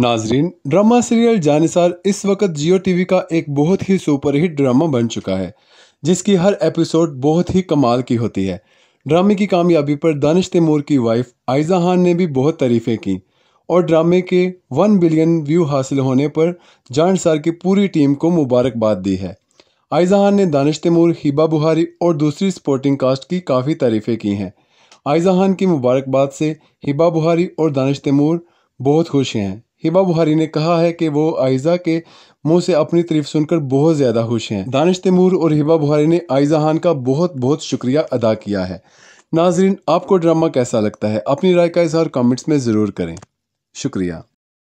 नाजरीन drama serial जानिसार इस वक्त जियो टीवी का एक बहुत ही सुपरहिट ड्रामा बन चुका है जिसकी हर एपिसोड बहुत ही कमाल की होती है ड्रामे की कामयाबी पर दानिश तैमूर की वाइफ आयजा खान ने भी बहुत तारीफ़ें की और ड्रामे के वन बिलियन व्यू हासिल होने पर जानसार की पूरी टीम को मुबारकबाद दी है आयजा खान ने दानिश तैमूर हिबा बुहारी और दूसरी स्पोर्टिंग कास्ट की काफ़ी तारीफ़ें की हैं आयजा खान की मुबारकबाद से हिबा बुहारी और दानिश तैमूर बहुत खुश हैं हिमा बुहारी ने कहा है कि वो आयजा के मुंह से अपनी तरीफ सुनकर बहुत ज़्यादा खुश हैं दानिश तैमूर और हिबा बुहारी ने आयजा खान का बहुत बहुत शुक्रिया अदा किया है नाजरीन आपको ड्रामा कैसा लगता है अपनी राय का इजहार कमेंट्स में ज़रूर करें शुक्रिया